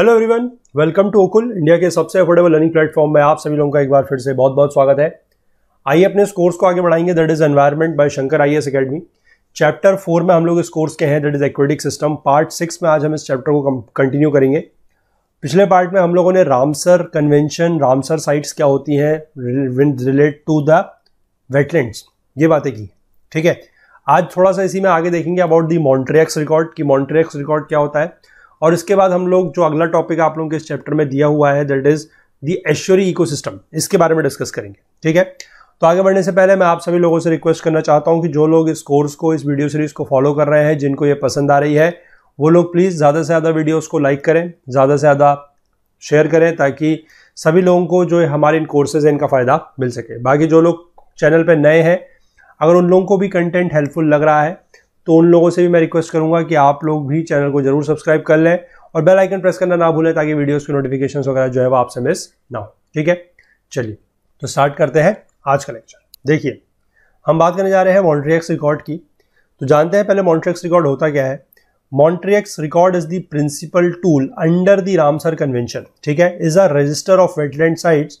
Hello everyone welcome to Okul India के सबसे affordable learning platform में आप सभी लोगों का एक बार फिर से बहुत बहुत स्वागत है आइए अपने इस कोर्स को आगे बढ़ाएंगे that is environment by Shankar I S academy chapter four में हम लोग इस कोर्स के हैं that is aquatic system part six में आज हम इस चैप्टर को कंटिन्यू करेंगे पिछले पार्ट में हम लोगों ने रामसर कन्वेंशन रामसर साइट्स क्या होती हैं रिलेट टू द वेटलैंड्स ये बातें की ठीक है आज थोड़ा सा इसी में आगे देखेंगे अबाउट दी मॉन्ट्रेक्स रिकॉर्ड की मॉन्ट्रेक्स रिकॉर्ड क्या होता है और इसके बाद हम लोग जो अगला टॉपिक आप लोगों के इस चैप्टर में दिया हुआ है that is the estuary eco इसके बारे में डिस्कस करेंगे ठीक है तो आगे बढ़ने से पहले मैं आप सभी लोगों से रिक्वेस्ट करना चाहता हूँ कि जो लोग इस कोर्स को इस वीडियो सीरीज़ को फॉलो कर रहे हैं जिनको ये पसंद आ रही है वो लोग प्लीज़ ज़्यादा से ज़्यादा वीडियोस को लाइक करें ज़्यादा से ज़्यादा शेयर करें ताकि सभी लोगों को जो है हमारे इन कोर्सेज हैं इनका फ़ायदा मिल सके बाकी जो लोग चैनल पर नए हैं अगर उन लोगों को भी कंटेंट हेल्पफुल लग रहा है तो उन लोगों से भी मैं रिक्वेस्ट करूंगा कि आप लोग भी चैनल को जरूर सब्सक्राइब कर लें और बेल आइकन प्रेस करना ना भूलें ताकि वीडियोज़ की नोटिफिकेशन वगैरह जो है वो आपसे मिस ना हो ठीक है चलिए तो स्टार्ट करते हैं आज का लेक्चर देखिए हम बात करने जा रहे हैं मॉन्ट्रियक्स रिकॉर्ड की तो जानते हैं पहले मॉन्ट्रियक्स रिकॉर्ड होता क्या है Montreux record is the principal tool under the Ramsar convention ठीक है is a register of wetland sites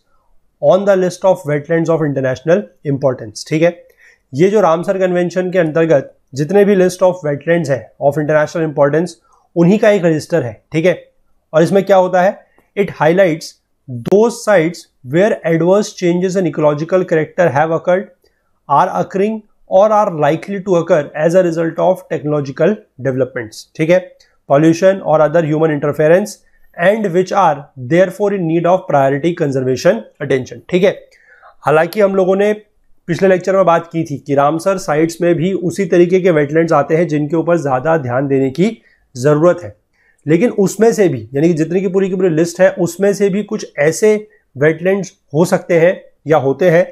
on the list of wetland of international importance ठीक है ये जो रामसर कन्वेंशन के अंतर्गत जितने भी लिस्ट ऑफ वेटलैंड है ऑफ इंटरनेशनल इंपॉर्टेंस उन्हीं का एक रजिस्टर है ठीक है और इसमें क्या होता है it highlights those sites where adverse changes in ecological character have occurred are occurring or are likely to occur as a result of technological developments ठीक है pollution or other human interference and which are therefore in need of priority conservation attention ठीक है हालांकि हम लोगों ने पिछले lecture में बात की थी कि रामसर साइट्स में भी उसी तरीके के वेटलैंड्स आते हैं जिनके ऊपर ज़्यादा ध्यान देने की ज़रूरत है लेकिन उसमें से भी यानी कि जितनी की पूरी की पूरी लिस्ट है उसमें से भी कुछ ऐसे वेटलैंड्स हो सकते हैं या होते हैं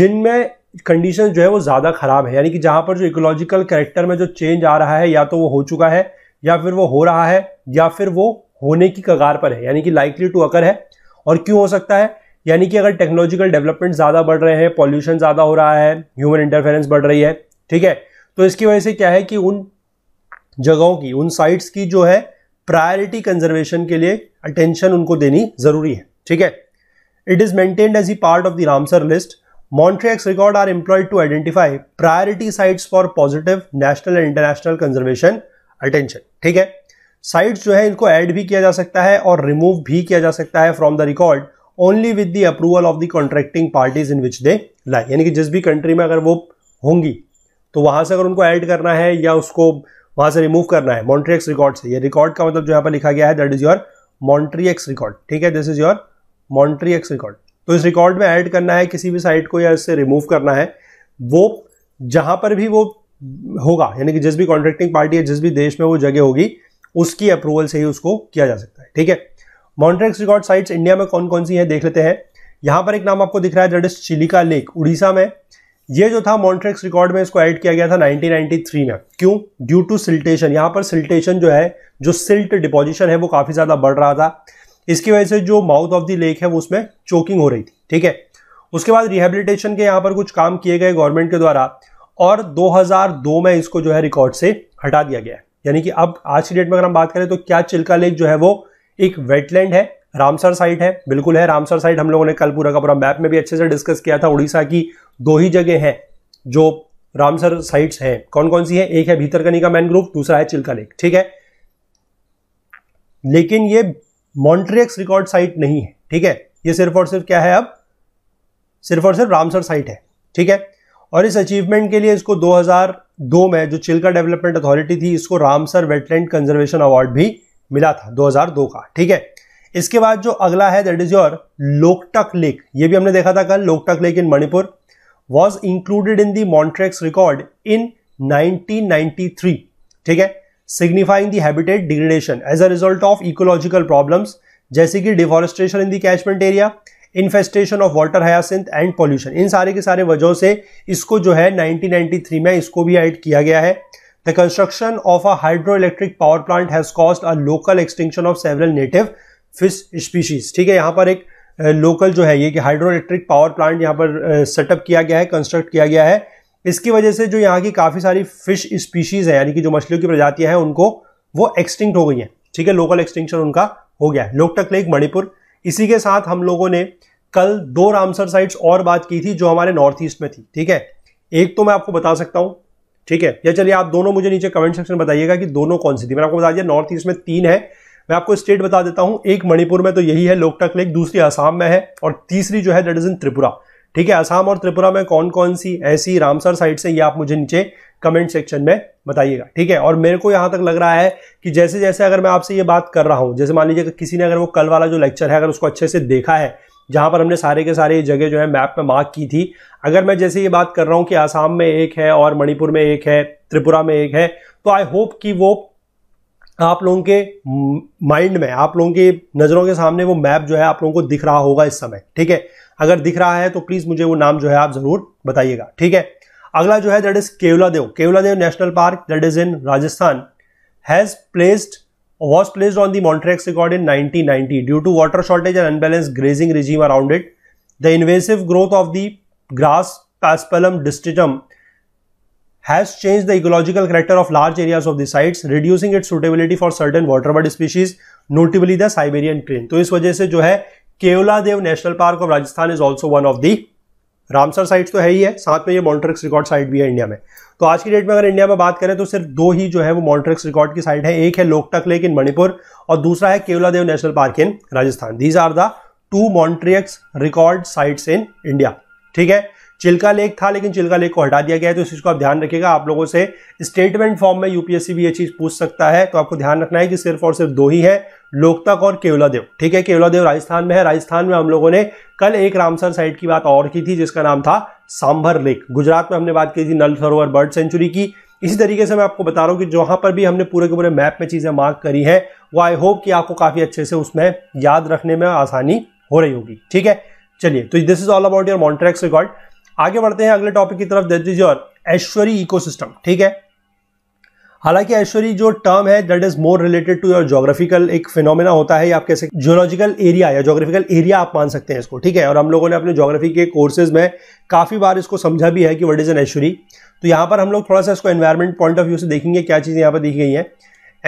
जिनमें कंडीशन जो है वो ज़्यादा ख़राब है यानी कि जहाँ पर जो इकोलॉजिकल करेक्टर में जो चेंज आ रहा है या तो वो हो चुका है या फिर वो हो रहा है या फिर वो होने की कगार पर है यानी कि लाइकली टू अकर है और क्यों हो सकता है यानी कि अगर टेक्नोलॉजिकल डेवलपमेंट ज़्यादा बढ़ रहे हैं पॉल्यूशन ज़्यादा हो रहा है ह्यूमन इंटरफेरेंस बढ़ रही है ठीक है तो इसकी वजह से क्या है कि उन जगहों की उन साइट्स की जो है प्रायोरिटी कंजर्वेशन के लिए अटेंशन उनको देनी ज़रूरी है ठीक है इट इज़ मेंटेन्ड एज ई part of the Ramsar list Montreux record are employed to identify priority sites for positive national and international conservation attention ठीक है साइट्स जो है इनको ऐड भी किया जा सकता है और रिमूव भी किया जा सकता है from the record only with the approval of the contracting parties in which they lie यानी कि जिस भी कंट्री में अगर वो होंगी तो वहाँ से अगर उनको ऐड करना है या उसको वहाँ से रिमूव करना है मॉन्ट्रीएक्स रिकॉर्ड से ये रिकॉर्ड का मतलब जो यहाँ पर लिखा गया है that is your Montreux record ठीक है this is your Montreux record तो इस रिकॉर्ड में ऐड करना है किसी भी साइट को या इससे रिमूव करना है वो जहाँ पर भी वो होगा यानी कि जिस भी कॉन्ट्रैक्टिंग पार्टी है जिस भी देश में वो जगह होगी उसकी अप्रूवल से ही उसको किया जा सकता है ठीक है माउंटेक्स रिकॉर्ड साइट्स इंडिया में कौन कौन सी हैं देख लेते हैं यहाँ पर एक नाम आपको दिख रहा है that is Chilika lake Orissa में ये जो था मॉन्ट्रेक्स रिकॉर्ड में इसको ऐड किया गया था 1993 में क्यों ड्यू टू सिल्टेशन यहाँ पर सिल्टेशन जो है जो सिल्ट डिपोजिशन है वो काफ़ी ज़्यादा बढ़ रहा था इसकी वजह से जो माउथ ऑफ द लेक है वो उसमें चोकिंग हो रही थी ठीक है उसके बाद रिहेबिलिटेशन के यहाँ पर कुछ काम किए गए गवर्नमेंट के द्वारा और 2002 में इसको जो है रिकॉर्ड से हटा दिया गया यानी कि अब आज की डेट में अगर हम बात करें तो क्या चिल्का लेक जो है वो एक वेटलैंड है रामसर साइट है बिल्कुल है रामसर साइट हम लोगों ने कल पूरा का पूरा मैप में भी अच्छे से डिस्कस किया था उड़ीसा की दो ही जगह हैं जो रामसर साइट्स हैं कौन कौन सी है एक है भीतरकनी का मैनग्रोव दूसरा है चिल्का लेक ठीक है लेकिन ये मॉन्ट्रेक्स रिकॉर्ड साइट नहीं है ठीक है ये सिर्फ और सिर्फ क्या है अब सिर्फ और सिर्फ रामसर साइट है ठीक है और इस अचीवमेंट के लिए इसको 2002 में जो चिल्का डेवलपमेंट अथॉरिटी थी इसको रामसर वेटलैंड कंजर्वेशन अवार्ड भी मिला था 2002 का ठीक है इसके बाद जो अगला है that is your Loktak lake ये भी हमने देखा था कल Loktak lake in Manipur was included in the Montreux record in 1993 ठीक है signifying the habitat degradation as a result of ecological problems जैसे कि deforestation in the catchment area infestation of water hyacinth and pollution इन सारे के सारे वजहों से इसको जो है 1993 में इसको भी ऐड किया गया है The construction of a hydroelectric power plant has caused a local extinction of several native fish species. ठीक है यहाँ पर एक लोकल जो है ये कि हाइड्रोइलेक्ट्रिक पावर प्लांट यहाँ पर सेटअप किया गया है कंस्ट्रक्ट किया गया है इसकी वजह से जो यहाँ की काफ़ी सारी फिश स्पीशीज़ है यानी कि जो मछलियों की प्रजातियां हैं उनको वो एक्सटिंक्ट हो गई हैं ठीक है लोकल एक्सटिंक्शन उनका हो गया है लोकटक लेक मणिपुर इसी के साथ हम लोगों ने कल दो रामसर साइट्स और बात की थी जो हमारे नॉर्थ ईस्ट में थी ठीक है एक तो मैं आपको बता सकता हूँ ठीक है या चलिए आप दोनों मुझे नीचे कमेंट सेक्शन में बताइएगा कि दोनों कौन सी थी मैंने आपको बता दिया नॉर्थ ईस्ट में तीन है मैं आपको स्टेट बता देता हूं एक मणिपुर में तो यही है लोकटक लेक दूसरी आसाम में है और तीसरी जो है दैट इज इन त्रिपुरा ठीक है आसाम और त्रिपुरा में कौन कौन सी ऐसी रामसर साइड से ये आप मुझे नीचे कमेंट सेक्शन में बताइएगा ठीक है और मेरे को यहाँ तक लग रहा है कि जैसे जैसे अगर मैं आपसे ये बात कर रहा हूँ जैसे मान लीजिए किसी ने अगर वो कल वाला जो लेक्चर है अगर उसको अच्छे से देखा है जहाँ पर हमने सारे के सारे जगह जो है मैप में मार्क की थी अगर मैं जैसे ये बात कर रहा हूँ कि आसाम में एक है और मणिपुर में एक है त्रिपुरा में एक है तो आई होप कि वो आप लोगों के माइंड में आप लोगों के नज़रों के सामने वो मैप जो है आप लोगों को दिख रहा होगा इस समय ठीक है अगर दिख रहा है तो प्लीज़ मुझे वो नाम जो है आप ज़रूर बताइएगा ठीक है अगला जो है that is Keoladeo Keoladeo national park that is in Rajasthan has placed was placed on the Montreux record in 1990 due to water shortage and unbalanced grazing regime around it. The invasive growth of the grass Paspalum distichum has changed the ecological character of large areas of the sites, reducing its suitability for certain waterbird species, notably the Siberian crane. तो इस वजह से जो है Keoladeo national park of Rajasthan is also one of the Ramsar site तो है ही है साथ में ये मॉन्ट्रिक्स रिकॉर्ड साइट भी है इंडिया में तो आज की डेट में अगर इंडिया में बात करें तो सिर्फ दो ही जो है वो मॉन्ट्रिक्स रिकॉर्ड की साइट है एक है लोकटक लेक इन मणिपुर और दूसरा है Keoladeo national park in Rajasthan these are the two Montreux record sites in India ठीक है चिल्का लेक था लेकिन चिल्का लेक को हटा दिया गया है तो इस चीज़ को आप ध्यान रखिएगा आप लोगों से स्टेटमेंट फॉर्म में यूपीएससी भी ये चीज़ पूछ सकता है तो आपको ध्यान रखना है कि सिर्फ और सिर्फ दो ही है लोकतक और केवलादेव ठीक है केवलादेव राजस्थान में है राजस्थान में हम लोगों ने कल एक रामसर साइट की बात और की थी जिसका नाम था सांभर लेक गुजरात में हमने बात की थी नल सरोवर बर्ड सेंचुरी की इसी तरीके से मैं आपको बता रहा हूँ कि जहाँ पर भी हमने पूरे के पूरे मैप में चीज़ें मार्क करी हैं वो आई होप कि आपको काफ़ी अच्छे से उसमें याद रखने में आसानी हो रही होगी ठीक है चलिए तो this is all about your Montreux record आगे बढ़ते हैं अगले टॉपिक की तरफ that is your estuary ecosystem ठीक है हालांकि ऐश्वरी जो टर्म है that is more related to your geographical एक फिनोमिना होता है या आप कैसे जियोलॉजिकल एरिया या जोग्राफिकल एरिया आप मान सकते हैं इसको ठीक है और हम लोगों ने अपने जोग्राफी के कोर्सेज में काफ़ी बार इसको समझा भी है कि वट इज़ एन ऐश्वरी तो यहाँ पर हम लोग थोड़ा सा इसको एन्वायरमेंट पॉइंट ऑफ व्यू से देखेंगे क्या चीज़ें यहाँ पर दिखी गई हैं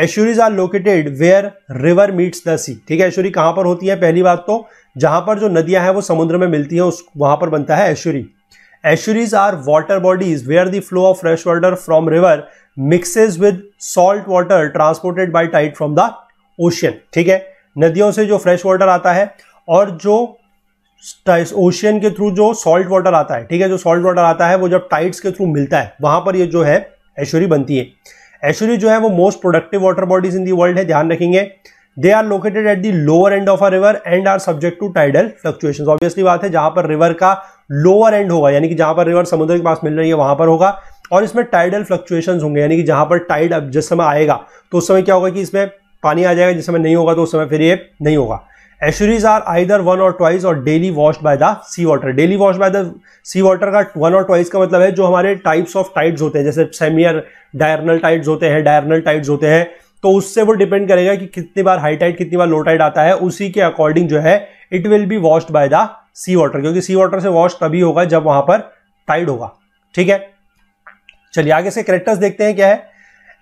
estuaries are located where river meets the sea ठीक है ऐश्वरी कहाँ पर होती है पहली बात तो जहाँ पर जो नदियाँ हैं वो समुद्र में मिलती हैं उस वहाँ पर बनता है estuary estuaries are water bodies where the flow of fresh water from river mixes with salt water transported by tide from the ocean ठीक है नदियों से जो फ्रेश वाटर आता है और जो ओशियन के थ्रू जो सॉल्ट वाटर आता है ठीक है जो सॉल्ट वाटर आता है वो जब टाइड्स के थ्रू मिलता है वहां पर ये जो है एश्वरी बनती है एश्वरी जो है वो most productive water bodies in the world है ध्यान रखेंगे they are located at the lower end of a river and are subject to tidal fluctuation obviously बात है जहां पर रिवर का लोअर एंड होगा यानी कि जहां पर रिवर समुद्र के पास मिल रही है वहां पर होगा और इसमें टाइडल फ्लक्चुएशन होंगे यानी कि जहां पर टाइड अब जिस समय आएगा तो उस समय क्या होगा कि इसमें पानी आ जाएगा जिस समय नहीं होगा तो उस समय फिर ये नहीं होगा estuaries are either one or twice or daily washed by the sea water daily wash by the sea water का वन और ट्वाइस का मतलब है जो हमारे टाइप्स ऑफ टाइड्स होते हैं जैसे सेमियर डायरनल टाइड्स होते हैं डायरनल टाइड्स होते हैं तो उससे वो डिपेंड करेगा कि कितनी बार हाई टाइड कितनी बार लो टाइड आता है उसी के अकॉर्डिंग जो है it will be washed by the sea water क्योंकि सी वाटर से वॉश तभी होगा जब वहां पर टाइड होगा ठीक है चलिए आगे से करेक्टर्स देखते हैं क्या है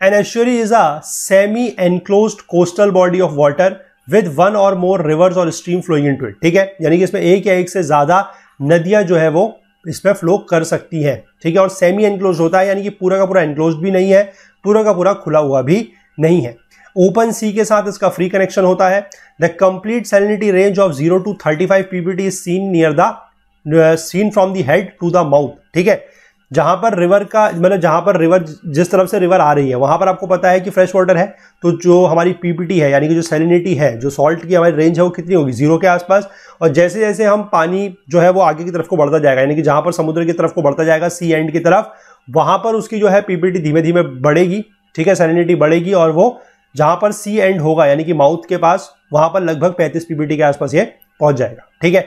an estuary is a semi enclose coastal body of water with one or more rivers or stream flowing into it ठीक है यानी कि इसमें एक या एक से ज्यादा नदियां जो है वो इसमें फ्लो कर सकती है ठीक है और सेमी एनक्लोज होता है यानी कि पूरा का पूरा एनक्लोज भी नहीं है पूरा का पूरा खुला हुआ भी नहीं है ओपन सी के साथ इसका फ्री कनेक्शन होता है the complete salinity range of zero to thirty five PPT seen near the seen from the head to the mouth ठीक है जहां पर रिवर का मतलब जहां पर रिवर जिस तरफ से रिवर आ रही है वहां पर आपको पता है कि फ्रेश वाटर है तो जो हमारी पीपीटी है यानी कि जो सैलिनिटी है जो सॉल्ट की हमारी रेंज है वो कितनी होगी जीरो के आसपास और जैसे जैसे हम पानी जो है वो आगे की तरफ को बढ़ता जाएगा यानी कि जहां पर समुद्र की तरफ को बढ़ता जाएगा सी एंड की तरफ वहां पर उसकी जो है पीपीटी धीमे धीमे बढ़ेगी ठीक है सैलिनिटी बढ़ेगी और वो जहां पर सी एंड होगा यानी कि माउथ के पास वहां पर लगभग 35 पीबीटी के आसपास ये पहुंच जाएगा ठीक है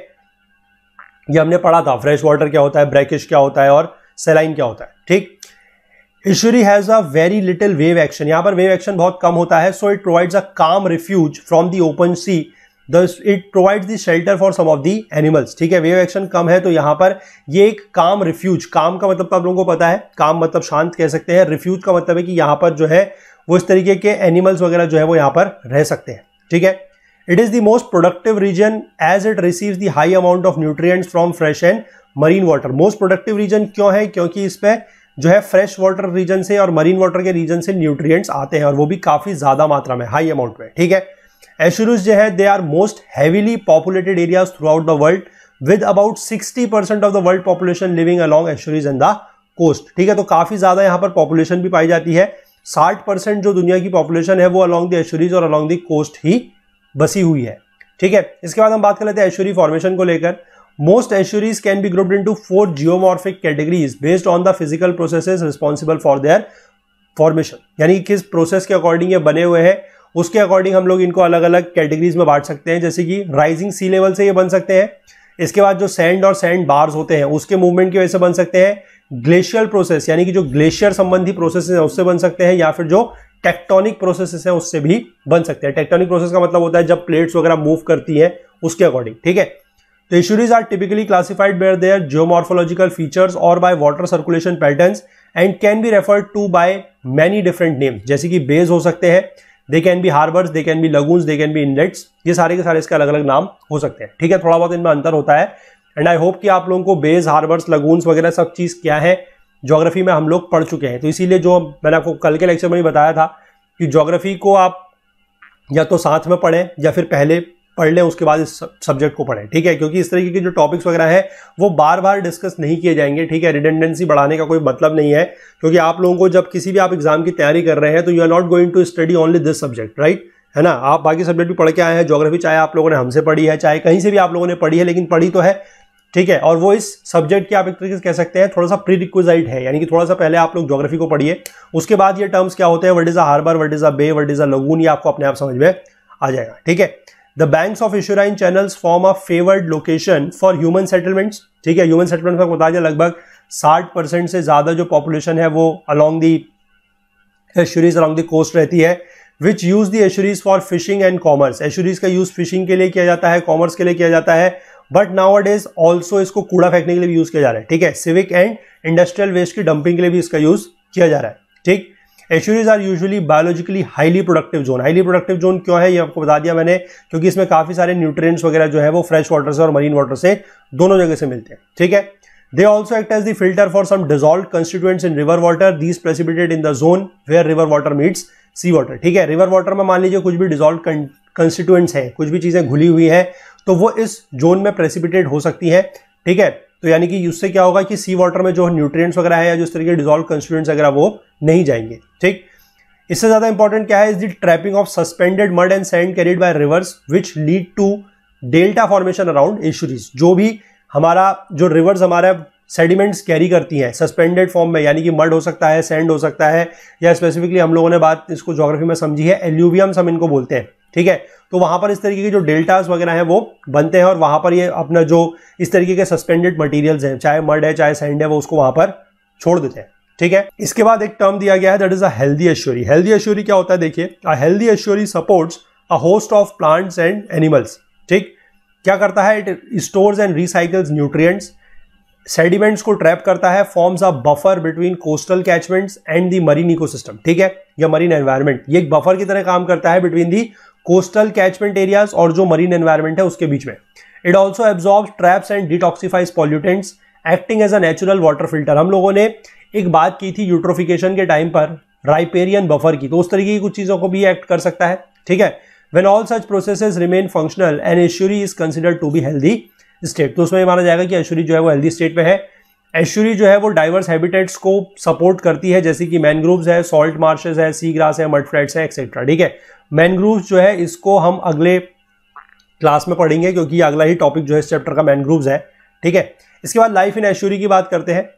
ये हमने पढ़ा था फ्रेश वाटर क्या होता है ब्रैकिश क्या होता है और सेलाइन क्या होता है ठीक estuary has a very little wave action यहां पर वेव एक्शन बहुत कम होता है so it provides a calm refuge from the open sea it provide the shelter for some of the animals ठीक है वेव एक्शन कम है तो यहां पर ये एक काम रिफ्यूज काम का मतलब तो आप लोगों को पता है काम मतलब शांत कह सकते हैं रिफ्यूज का मतलब है कि यहां पर जो है वो इस तरीके के एनिमल्स वगैरह जो है वो यहाँ पर रह सकते हैं ठीक है it is the most productive region as it receive the high amount of nutrient from fresh and marine water most productive region क्यों है क्योंकि इस पर जो है फ्रेश वाटर रीजन से और मरीन वाटर के रीजन से न्यूट्रिएंट्स आते हैं और वो भी काफ़ी ज़्यादा मात्रा में हाई अमाउंट में ठीक है एशुरुस जो है they are most heavily populated areas throughout the world with about 60% of the world population living along estuaries and the coast ठीक है तो काफी ज्यादा यहाँ पर पॉपुलेशन भी पाई जाती है साठ परसेंट जो दुनिया की पॉपुलेशन है वो अलॉन्ग द एशुरीज और अलॉन्ग द कोस्ट ही बसी हुई है ठीक है इसके बाद हम बात कर लेते हैं एशुरी फॉर्मेशन को लेकर most estuaries can be grouped into four geomorphic categories based on the physical processes responsible for their formation यानी किस प्रोसेस के अकॉर्डिंग ये बने हुए हैं उसके अकॉर्डिंग हम लोग इनको अलग अलग कैटेगरीज में बांट सकते हैं जैसे कि राइजिंग सी लेवल से ये बन सकते हैं इसके बाद जो सैंड और सैंड बार्स होते हैं उसके मूवमेंट की वजह से बन सकते हैं ग्लेशियर प्रोसेस यानी कि जो ग्लेशियर संबंधी प्रोसेस है उससे बन सकते हैं या फिर जो टेक्टोनिक प्रोसेसेस हैं उससे भी बन सकते हैं टेक्टोनिक प्रोसेस का मतलब होता है जब प्लेट्स वगैरह मूव करती है उसके अकॉर्डिंग ठीक है तो estuaries are typically classified by their geomorphological features or by water circulation patterns and can be referred to by many different names जैसे कि बेज हो सकते हैं they can be harbours they can be lagoons they can be inlets ये सारे के सारे इसके अलग अलग नाम हो सकते हैं ठीक है थोड़ा बहुत इनमें अंतर होता है एंड आई होप कि आप लोगों को बेस हार्बर्स लगूनस वगैरह सब चीज़ क्या है ज्योग्राफी में हम लोग पढ़ चुके हैं तो इसीलिए जो मैंने आपको कल के लेक्चर में भी बताया था कि ज्योग्राफी को आप या तो साथ में पढ़ें या फिर पहले पढ़ लें उसके बाद इस सब्जेक्ट को पढ़ें ठीक है क्योंकि इस तरीके के जो टॉपिक्स वगैरह है वो बार बार डिस्कस नहीं किए जाएंगे ठीक है रिडेंडेंसी बढ़ाने का कोई मतलब नहीं है क्योंकि आप लोगों को जब किसी भी आप एग्जाम की तैयारी कर रहे हैं तो you are not going to study only this subject right है ना आप बाकी सब्जेक्ट भी पढ़ के आए हैं जोग्राफी चाहे आप लोगों ने हमसे पढ़ी है चाहे कहीं से भी आप लोगों ने पढ़ी है लेकिन पढ़ी तो है ठीक है और वो इस सब्जेक्ट की आप एक तरीके से कह सकते हैं थोड़ा सा प्री रिक्वेजाइट है यानी कि थोड़ा सा पहले आप लोग ज्योग्राफी को पढ़िए उसके बाद ये टर्म्स क्या होते हैं word is a harbour word is a bay word is a lagoon ये आपको अपने आप समझ में आ जाएगा ठीक है the bank of estuarine channels form a favoured location for human settlements ठीक है ह्यूमन सेटलमेंट का बता दिया लगभग 60 परसेंट से ज़्यादा जो पॉपुलेशन है वो along the estuaries along the coast रहती है which use the estuaries for fishing and commerce estuaries का यूज़ फिशिंग के लिए किया जाता है कॉमर्स के लिए किया जाता है बट नाउ इज ऑल्सो इसको कूड़ा फेंकने के लिए भी यूज़ किया जा रहा है ठीक है सिविक एंड इंडस्ट्रियल वेस्ट की डंपिंग के लिए भी इसका यूज़ किया जा रहा है ठीक estuaries are usually biologically highly productive zone highly productive zone क्यों है ये आपको बता दिया मैंने क्योंकि इसमें काफ़ी सारे न्यूट्रिएंट्स वगैरह जो है वो फ्रेश वाटर से और मरीन वाटर से दोनों जगह से मिलते हैं ठीक है they also act as the filter for some dissolve constituents in river water these precipitated in the zone where river water meets sea water ठीक है रिवर वाटर में मान लीजिए कुछ भी डिजॉल्व कंस्टिट्यूएंट्स हैं कुछ भी चीज़ें घुली हुई हैं तो वो इस जोन में प्रेसिपिटेड हो सकती हैं ठीक है तो यानी कि उससे क्या होगा कि सी वाटर में जो न्यूट्रिएंट्स वगैरह है या जो इस डिजोल्व के कंस्टिट्यूंट्स वगैरह वो नहीं जाएंगे ठीक इससे ज़्यादा इंपॉर्टेंट क्या है is the trapping of suspended mud and sand carried by rivers which lead to delta formation around estuaries जो भी हमारा जो रिवर्स हमारा सेडिमेंट्स कैरी करती हैं सस्पेंडेड फॉर्म में यानी कि मड हो सकता है सैंड हो सकता है या स्पेसिफिकली हम लोगों ने बात इसको जोग्राफी में समझी है एल्यूवियम्स हम इनको बोलते हैं ठीक है तो वहां पर इस तरीके के जो डेल्टास वगैरह हैं वो बनते हैं और वहां पर ये अपना जो इस तरीके के सस्पेंडेड मटेरियल्स हैं चाहे मर्ड है चाहे सैंड है वो उसको वहां पर छोड़ देते हैं ठीक है इसके बाद एक टर्म दिया गया है that is a healthy estuary healthy estuary क्या होता है देखिए a healthy estuary supports a host of plants and animals ठीक क्या करता है it stores and recycles nutrients sediments को ट्रैप करता है forms a buffer between coastal catchments and the marine ecosystem ठीक है या मरीन एनवायरमेंट ये एक बफर की तरह काम करता है between the coastal catchment areas और जो मरीन एनवायरमेंट है उसके बीच में it also absorb traps and detoxifies pollutants acting as a natural water filter हम लोगों ने एक बात की थी यूट्रोफिकेशन के टाइम पर राइपेरियन बफर की तो उस तरीके की कुछ चीज़ों को भी एक्ट कर सकता है ठीक है when all such process remain functional an estuary is considered to be healthy state तो उसमें माना जाएगा कि ऐश्वरी जो है वो हेल्दी स्टेट में है ऐश्वरी जो है वो डाइवर्स हैबिटेट्स को सपोर्ट करती है जैसे कि मैनग्रूव्स है सॉल्ट मार्शेस है सी ग्रास है मड फ्लैट्स है एक्सेट्रा ठीक है मैनग्रोव्स जो है इसको हम अगले क्लास में पढ़ेंगे क्योंकि अगला ही टॉपिक जो है इस चैप्टर का मैनग्रोव्स है ठीक है इसके बाद लाइफ इन एश्यूरी की बात करते हैं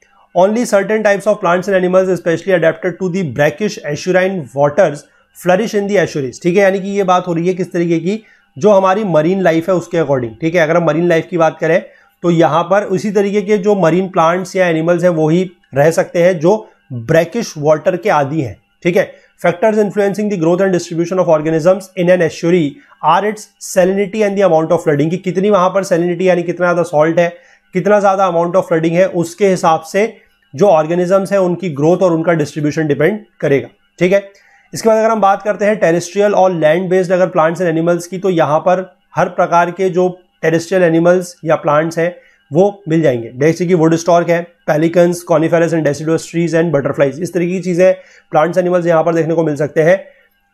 only certain types of plants and animals specially adapted to the brackish assurine waters flourish in the estuaries ठीक है यानी कि ये बात हो रही है किस तरीके की जो हमारी मरीन लाइफ है उसके अकॉर्डिंग ठीक है अगर हम मरीन लाइफ की बात करें तो यहाँ पर उसी तरीके के जो मरीन प्लांट्स या एनिमल्स हैं वही रह सकते हैं जो ब्रैकिश वाटर के आदि हैं ठीक है factors influencing the growth and distribution of organisms in an estuary are its salinity and the amount of flooding कितनी वहां पर सेलिनिटी यानी कितना ज्यादा सॉल्ट है कितना ज्यादा अमाउंट ऑफ फ्लडिंग है उसके हिसाब से जो ऑर्गेनिजम्स हैं उनकी ग्रोथ और उनका डिस्ट्रीब्यूशन डिपेंड करेगा ठीक है इसके बाद अगर हम बात करते हैं टेरेस्ट्रियल और लैंड बेस्ड अगर प्लांट्स एंड एनिमल्स की तो यहाँ पर हर प्रकार के जो टेरेस्ट्रियल एनिमल्स या प्लांट्स हैं वो मिल जाएंगे जैसे कि वुड स्टॉक है pelicans coniferous and deciduous trees and butterflies इस तरीके की चीज़ें प्लांट्स एनिमल्स यहाँ पर देखने को मिल सकते हैं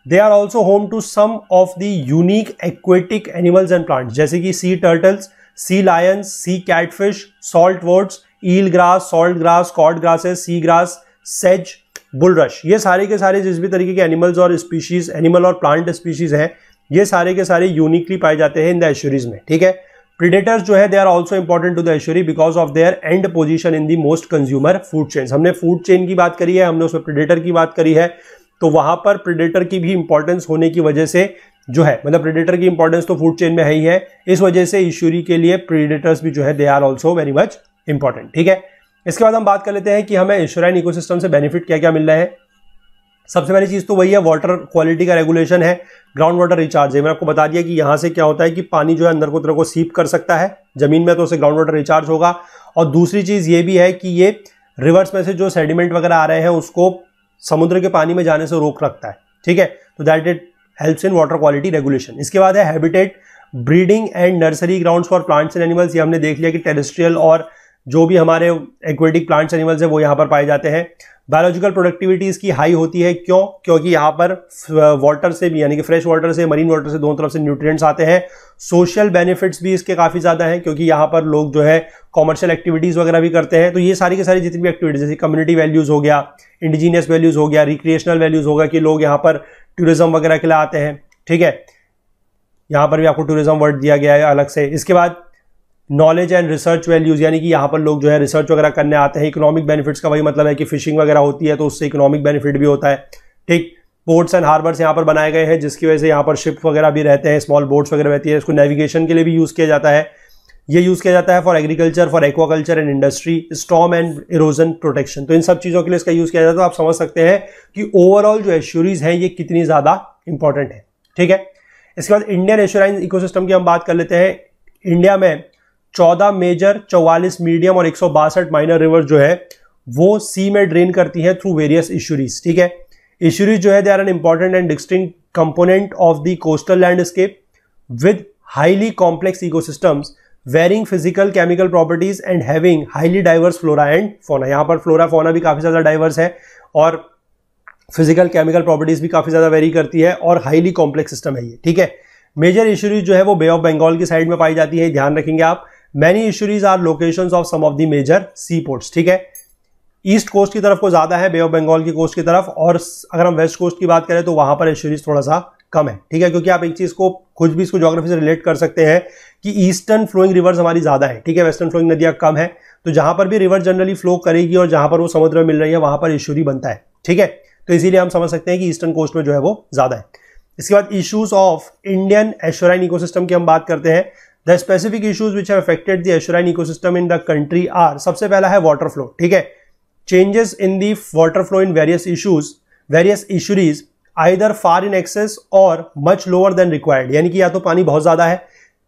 they are also home to some of the unique aquatic animals and plants जैसे कि sea turtles sea lions sea catfish salt worts eel grass salt grass cord grasses sea grass सेज बुलरश ये सारे के सारे जिस भी तरीके के एनिमल्स और स्पीशीज़ एनिमल और प्लांट स्पीशीज़ हैं ये सारे के सारे यूनिकली पाए जाते हैं इन द एश्योरीज में ठीक है प्रीडेटर्स जो है they are also important to the estuary because of their end position in the most consumer food chain हमने फूड चेन की बात करी है हमने उसमें प्रीडेटर की बात करी है तो वहां पर प्रीडेटर की भी इंपॉर्टेंस होने की वजह से जो है मतलब प्रीडेटर की इंपॉर्टेंस तो फूड चेन में है ही है इस वजह से ईश्वरी के लिए प्रीडेटर्स भी जो है they are also very much important ठीक है इसके बाद हम बात कर लेते हैं कि हमें इंश्योरेंस इकोसिस्टम से बेनिफिट क्या क्या मिल रहा है सबसे पहली चीज़ तो वही है वाटर क्वालिटी का रेगुलेशन है ग्राउंड वाटर रिचार्ज है मैंने आपको बता दिया कि यहाँ से क्या होता है कि पानी जो है अंदर को तरह को सीप कर सकता है ज़मीन में तो उसे ग्राउंड वाटर रिचार्ज होगा और दूसरी चीज़ ये भी है कि ये रिवर्स में से जो सेडिमेंट वगैरह आ रहे हैं उसको समुद्र के पानी में जाने से रोक रखता है ठीक है तो that it helps in water quality regulation इसके बाद है habitat breeding and nursery grounds for plants and animals ये हमने देख लिया कि टेरेस्ट्रियल और जो भी हमारे एक्वेटिक प्लांट्स एनिमल्स हैं वो यहाँ पर पाए जाते हैं बायोलॉजिकल प्रोडक्टिविटी इसकी हाई होती है क्यों क्योंकि यहाँ पर वाटर से भी यानी कि फ्रेश वाटर से मरीन वाटर से दोनों तरफ से न्यूट्रिएंट्स आते हैं सोशल बेनिफिट्स भी इसके काफ़ी ज़्यादा हैं क्योंकि यहाँ पर लोग जो है कॉमर्शियल एक्टिविटीज़ वगैरह भी करते हैं तो ये सारी की सारी जितनी भी एक्टिविटीज़ जैसे कम्युनिटी वैल्यूज़ हो गया इंडिजीनियस वैल्यूज़ हो गया रिक्रिएशनल वैल्यूज़ होगा कि लोग यहाँ पर टूरिज़्म वगैरह के लिए आते हैं ठीक है यहाँ पर भी आपको टूरिज़्म वर्ड दिया गया है अलग से इसके बाद नॉलेज एंड रिसर्च वैल्यूज़ यानी कि यहाँ पर लोग जो है रिसर्च वगैरह करने आते हैं इकोनॉमिक बेनिफिट्स का वही मतलब है कि फिशिंग वगैरह होती है तो उससे इकोनॉमिक बेनिफिट भी होता है ठीक पोर्ट्स एंड हार्बर्स यहाँ पर बनाए गए हैं जिसकी वजह से यहाँ पर शिप वगैरह भी रहते हैं स्मॉल बोट्स वगैरह रहती है इसको नेविगेशन के लिए भी यूज़ किया जाता है ये यूज़ किया जाता है for agriculture for aquaculture and industry storm and erosion protection तो इन सब चीज़ों के लिए इसका यूज़ किया जाता है तो आप समझ सकते हैं कि ओवरऑल जो एश्योरीज हैं ये कितनी ज़्यादा इंपॉर्टेंट है ठीक है इसके बाद इंडियन एश्योराइन इकोसिस्टम की हम बात कर लेते हैं इंडिया में चौदह मेजर चौवालीस मीडियम और एक सौ बासठ माइनर रिवर्स जो है वो सी में ड्रेन करती है थ्रू वेरियस इश्यूरीज ठीक है इश्यूरीज जो है they are an important and distinct component of the coastal landscape with highly complex eco ecosystems varying physical chemical properties and having highly diverse flora and fauna यहां पर flora fauna भी काफी ज्यादा diverse है और physical chemical properties भी काफी ज्यादा वेरी करती है और हाईली कॉम्प्लेक्स सिस्टम है ये ठीक है मेजर इश्यूरीज जो है वो बे ऑफ बंगाल की साइड में पाई जाती है ध्यान रखेंगे आप many estuaries are location of some of the major sea ports ठीक है ईस्ट कोस्ट की तरफ को ज़्यादा है बे ऑफ बंगाल की कोस्ट की तरफ और अगर हम वेस्ट कोस्ट की बात करें तो वहां पर इशूरीज थोड़ा सा कम है ठीक है क्योंकि आप एक चीज़ को खुद भी इसको जोग्राफी से रिलेट कर सकते हैं कि ईस्टर्न फ्लोइंग रिवर्स हमारी ज़्यादा है ठीक है वेस्टर्न फ्लोइंग नदियां कम है तो जहां पर भी रिवर जनरली फ्लो करेगी और जहां पर वो समुद्र में मिल रही है वहां पर इशूरी बनता है ठीक है तो इसीलिए हम समझ सकते हैं कि ईस्टर्न कोस्ट में जो है वो ज़्यादा है इसके बाद issues of Indian estuarine ecosystem की हम बात करते हैं the specific issues which have affected the estuarine ecosystem in the country are सबसे पहला है वाटर फ्लो ठीक है changes in the water flow in various issues various estuaries either far in excess or much lower than required यानी कि या तो पानी बहुत ज़्यादा है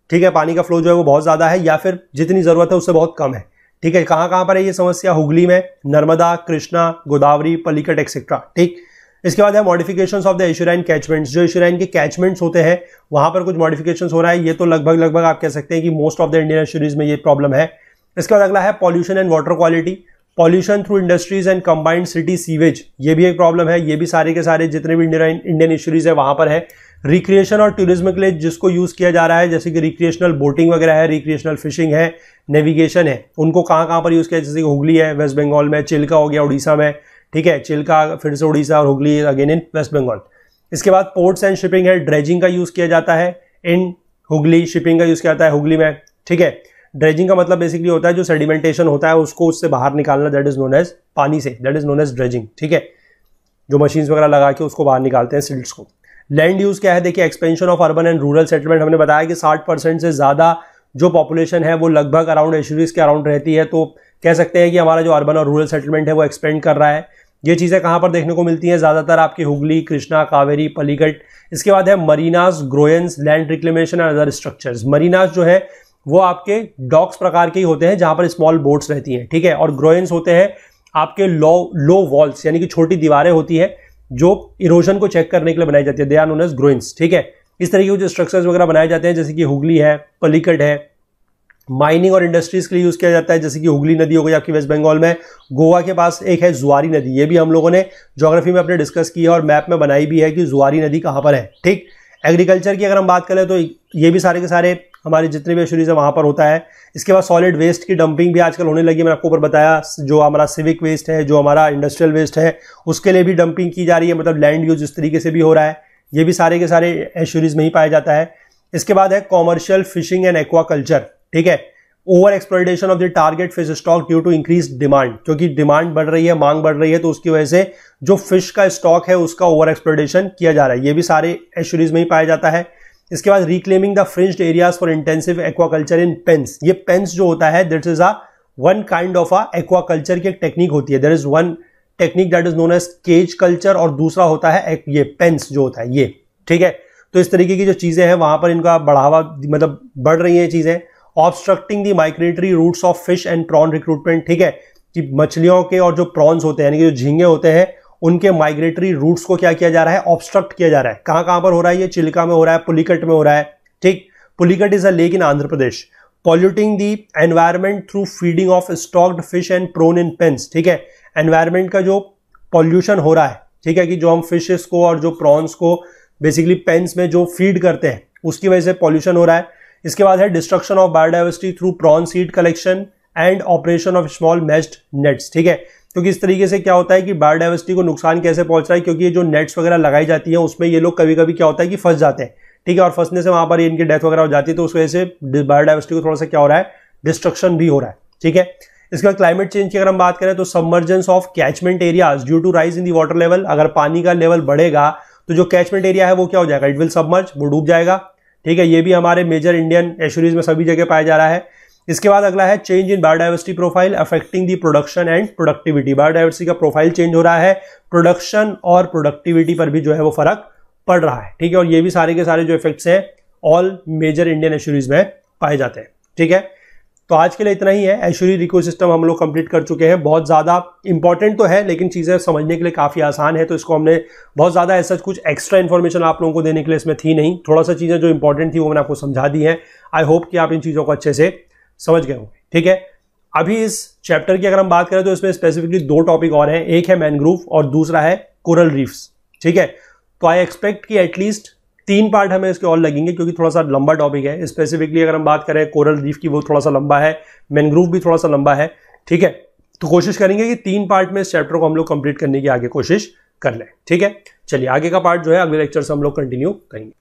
ठीक है पानी का फ्लो जो है वो बहुत ज़्यादा है या फिर जितनी ज़रूरत है उससे बहुत कम है ठीक है कहाँ कहाँ पर है ये समस्या हुगली में नर्मदा कृष्णा गोदावरी पलिकट एक्सेट्रा ठीक इसके बाद है modifications of the estuarine catchments जो इशुराइन के कैचमेंट्स होते हैं वहाँ पर कुछ मॉडिफिकेशन हो रहा है ये तो लगभग लगभग आप कह सकते हैं कि most of the Indian estuaries में ये प्रॉब्लम है इसके बाद अगला है pollution and water quality pollution through industries and combined city sewage ये भी एक प्रॉब्लम है ये भी सारे के सारे जितने भी इंडियन इंडियन इशूरीज है वहाँ पर है रिक्रिएशन और टूरिज्म के लिए जिसको यूज़ किया जा रहा है जैसे कि रिक्रिएशनल बोटिंग वगैरह है रिक्रिएशनल फिशिंग है नेविगेशन है उनको कहाँ कहाँ पर यूज़ किया जैसे कि हुगली है वेस्ट बंगाल में चिल्का हो गया उड़ीसा में ठीक है चिल्का फिर से उड़ीसा और Hooghly again in West Bengal इसके बाद पोर्ट्स एंड शिपिंग है ड्रेजिंग का यूज़ किया जाता है इन हुगली शिपिंग का यूज़ किया जाता है हुगली में ठीक है ड्रेजिंग का मतलब बेसिकली होता है जो सेडिमेंटेशन होता है उसको उससे बाहर निकालना दैट इज़ नोन एज पानी से that is known as dredging ठीक है जो मशीन्स वगैरह लगा के उसको बाहर निकालते हैं सिल्ट्स को लैंड यूज़ क्या है देखिए expansion of urban and rural settlement हमने बताया कि साठ परसेंट से ज़्यादा जो पॉपुलेशन है वो लगभग अराउंड एशरीज के अराउंड रहती है तो कह सकते हैं कि हमारा जो अर्बन और रूरल सेटलमेंट है वो एक्सपेंड कर रहा है ये चीज़ें कहाँ पर देखने को मिलती हैं ज़्यादातर आपकी हुगली कृष्णा कावेरी पलीगट इसके बाद है marinas groynes land reclamation and other structures marinas जो है वो आपके डॉक्स प्रकार के ही होते हैं जहाँ पर स्मॉल बोट्स रहती हैं ठीक है और ग्रोयंस होते हैं आपके लो लो वॉल्स यानी कि छोटी दीवारें होती है जो इरोजन को चेक करने के लिए बनाई जाती है they are known as groynes ठीक है इस तरीके के जो स्ट्रक्चर्स वगैरह बनाए जाते हैं जैसे कि हुगली है पलीकट है माइनिंग और इंडस्ट्रीज़ के लिए यूज़ किया जाता है जैसे कि हुगली नदी हो गई आपकी वेस्ट बंगाल में गोवा के पास एक है जुआरी नदी ये भी हम लोगों ने जोग्राफी में अपने डिस्कस की है और मैप में बनाई भी है कि जुआरी नदी कहाँ पर है ठीक एग्रीकल्चर की अगर हम बात करें तो ये भी सारे के सारे हमारे जितने भी इशूज़ हैं वहाँ पर होता है इसके बाद सॉलिड वेस्ट की डंपिंग भी आजकल होने लगी है मैंने आपको ऊपर बताया जो हमारा सिविक वेस्ट है जो हमारा इंडस्ट्रियल वेस्ट है उसके लिए भी डंपिंग की जा रही है मतलब लैंड यूज इस तरीके से भी हो रहा है ये भी सारे के सारे एशूरीज में ही पाया जाता है इसके बाद है कॉमर्शियल फिशिंग एंड एक्वाकल्चर ठीक है over exploitation of the target fish stock due to increase demand क्योंकि डिमांड बढ़ रही है मांग बढ़ रही है तो उसकी वजह से जो फिश का स्टॉक है उसका ओवर एक्सप्लोइटेशन किया जा रहा है ये भी सारे एशरीज में ही पाया जाता है इसके बाद reclaiming the fringed areas for intensive aquaculture in pens ये पेंस जो होता है that is a one kind of a aquaculture की एक टेक्निक होती है there is one technique that is known as cage culture और दूसरा होता है ये पेंस जो होता है ये ठीक है तो इस तरीके की जो चीज़ें हैं वहां पर इनका बढ़ावा मतलब बढ़ रही है चीज़ें obstructing the migratory routes of fish and prawn recruitment ठीक है कि मछलियों के और जो प्रॉन्स होते हैं यानी कि जो झींगे होते हैं उनके माइग्रेटरी रूट्स को क्या किया जा रहा है ऑब्स्ट्रक्ट किया जा रहा है कहां कहाँ पर हो रहा है ये चिल्का में हो रहा है पुलिकट में हो रहा है ठीक Pulicat is a lake in Andhra Pradesh polluting the environment through feeding of stocked fish and prawn in pens ठीक है एनवायरमेंट का जो पॉल्यूशन हो रहा है ठीक है कि जो हम फिशेस को और जो प्रॉन्स को बेसिकली पेंस में जो फीड करते हैं उसकी वजह से पॉल्यूशन हो रहा है इसके बाद है destruction of biodiversity through prawn seed collection and operation of small mesh nets ठीक है क्योंकि इस तरीके से क्या होता है कि बायोडाइवर्सिटी को नुकसान कैसे पहुंच रहा है क्योंकि ये जो नेट्स वगैरह लगाई जाती है उसमें ये लोग कभी कभी क्या होता है कि फंस जाते हैं ठीक है और फंसने से वहां पर इनकी डेथ वगैरह हो जाती है तो उस वजह से बायोडाइवर्सिटी को थोड़ा सा क्या हो रहा है डिस्ट्रक्शन भी हो रहा है ठीक है इसके बाद क्लाइमेट चेंज की अगर हम बात करें तो submergence of catchment areas due to rise in the water level अगर पानी का लेवल बढ़ेगा तो जो कैचमेंट एरिया है वो क्या हो जाएगा इट विल सबमर्ज वो डूब जाएगा ठीक है ये भी हमारे मेजर इंडियन एश्योरीज में सभी जगह पाया जा रहा है इसके बाद अगला है change in biodiversity profile affecting the production and productivity biodiversity का प्रोफाइल चेंज हो रहा है प्रोडक्शन और प्रोडक्टिविटी पर भी जो है वो फर्क पड़ रहा है ठीक है और ये भी सारे के सारे जो इफेक्ट्स हैं ऑल मेजर इंडियन एश्योरीज में पाए जाते हैं ठीक है तो आज के लिए इतना ही है ऐश्वर्य रिको सिस्टम हम लोग कंप्लीट कर चुके हैं बहुत ज़्यादा इंपॉर्टेंट तो है लेकिन चीज़ें समझने के लिए काफ़ी आसान है तो इसको हमने बहुत ज़्यादा ऐसा कुछ एक्स्ट्रा इन्फॉर्मेशन आप लोगों को देने के लिए इसमें थी नहीं थोड़ा सा चीज़ें जो इंपॉर्टेंट थी वो मैंने आपको समझा दी हैं आई होप कि आप इन चीज़ों को अच्छे से समझ गए होंगे ठीक है अभी इस चैप्टर की अगर हम बात करें तो इसमें स्पेसिफिकली दो टॉपिक और हैं एक है मैनग्रूव और दूसरा है कोरल रीफ्स ठीक है तो आई एक्सपेक्ट कि एटलीस्ट तीन पार्ट हमें इसके और लगेंगे क्योंकि थोड़ा सा लंबा टॉपिक है स्पेसिफिकली अगर हम बात करें कोरल रीफ की वो थोड़ा सा लंबा है मैनग्रूव भी थोड़ा सा लंबा है ठीक है तो कोशिश करेंगे कि तीन पार्ट में इस चैप्टर को हम लोग कंप्लीट करने की आगे कोशिश कर लें ठीक है चलिए आगे का पार्ट जो है अगले लेक्चर से हम लोग कंटिन्यू करेंगे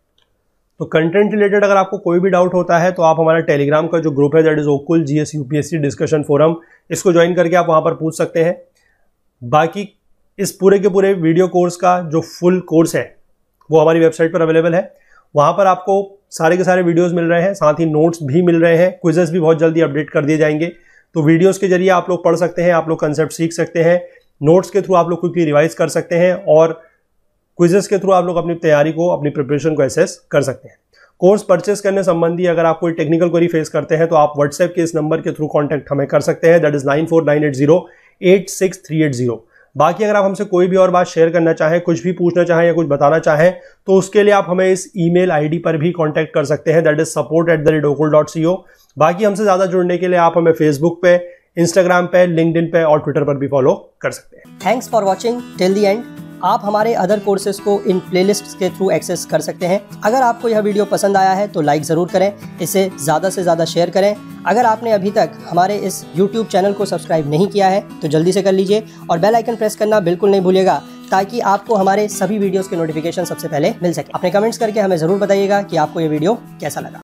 तो कंटेंट रिलेटेड अगर आपको कोई भी डाउट होता है तो आप हमारा टेलीग्राम का जो ग्रुप है that is Okul S UPSC discussion forum इसको ज्वाइन करके आप वहां पर पूछ सकते हैं बाकी इस पूरे के पूरे वीडियो कोर्स का जो फुल कोर्स है वो हमारी वेबसाइट पर अवेलेबल है वहाँ पर आपको सारे के सारे वीडियोस मिल रहे हैं साथ ही नोट्स भी मिल रहे हैं क्विजेस भी बहुत जल्दी अपडेट कर दिए जाएंगे तो वीडियोस के जरिए आप लोग पढ़ सकते हैं आप लोग कंसेप्ट सीख सकते हैं नोट्स के थ्रू आप लोग क्विकली रिवाइज कर सकते हैं और क्विजेस के थ्रू आप लोग अपनी तैयारी को अपनी प्रिपरेशन को एसेस कर सकते हैं कोर्स परचेस करने संबंधी अगर आप कोई टेक्निकल क्वेरी फेस करते हैं तो आप व्हाट्सएप के इस नंबर के थ्रू कॉन्टैक्ट हमें कर सकते हैं that is nine four nine eight zero eight six three eight zero बाकी अगर आप हमसे कोई भी और बात शेयर करना चाहें कुछ भी पूछना चाहें या कुछ बताना चाहें तो उसके लिए आप हमें इस ई मेल पर भी कॉन्टैक्ट कर सकते हैं that is support at the rate Okul dot C O बाकी हमसे ज़्यादा जुड़ने के लिए आप हमें फेसबुक पे इंस्टाग्राम पे लिंकड पे और ट्विटर पर भी फॉलो कर सकते हैं thanks for watching till the end आप हमारे अदर कोर्सेज को इन प्लेलिस्ट के थ्रू एक्सेस कर सकते हैं अगर आपको यह वीडियो पसंद आया है तो लाइक ज़रूर करें इसे ज़्यादा से ज़्यादा शेयर करें अगर आपने अभी तक हमारे इस YouTube चैनल को सब्सक्राइब नहीं किया है तो जल्दी से कर लीजिए और बेल आइकन प्रेस करना बिल्कुल नहीं भूलिएगा ताकि आपको हमारे सभी वीडियोस के नोटिफिकेशन सबसे पहले मिल सके अपने कमेंट्स करके हमें ज़रूर बताइएगा कि आपको ये वीडियो कैसा लगा